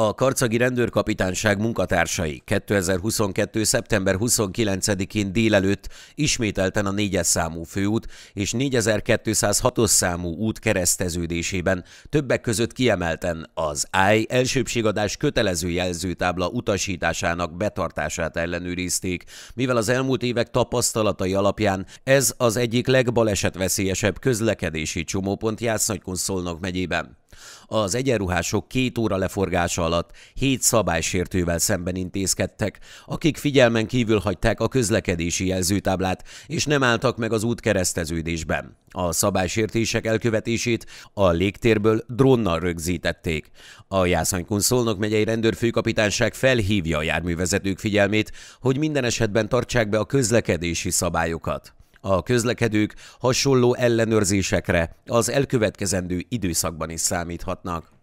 A karcagi rendőrkapitányság munkatársai 2022. szeptember 29-én délelőtt ismételten a 4 számú főút és 4206-os számú út kereszteződésében többek között kiemelten az AI elsőbségadás kötelező jelzőtábla utasításának betartását ellenőrizték, mivel az elmúlt évek tapasztalatai alapján ez az egyik legbalesetveszélyesebb közlekedési csomópont Jász-Nagykonszolnok megyében. Az egyenruhások két óra leforgása alatt hét szabálysértővel szemben intézkedtek, akik figyelmen kívül hagyták a közlekedési jelzőtáblát, és nem álltak meg az út kereszteződésben. A szabálysértések elkövetését a légtérből drónnal rögzítették. A Jászánykun Szolnok megyei rendőrfőkapitányság felhívja a járművezetők figyelmét, hogy minden esetben tartsák be a közlekedési szabályokat. A közlekedők hasonló ellenőrzésekre az elkövetkezendő időszakban is számíthatnak.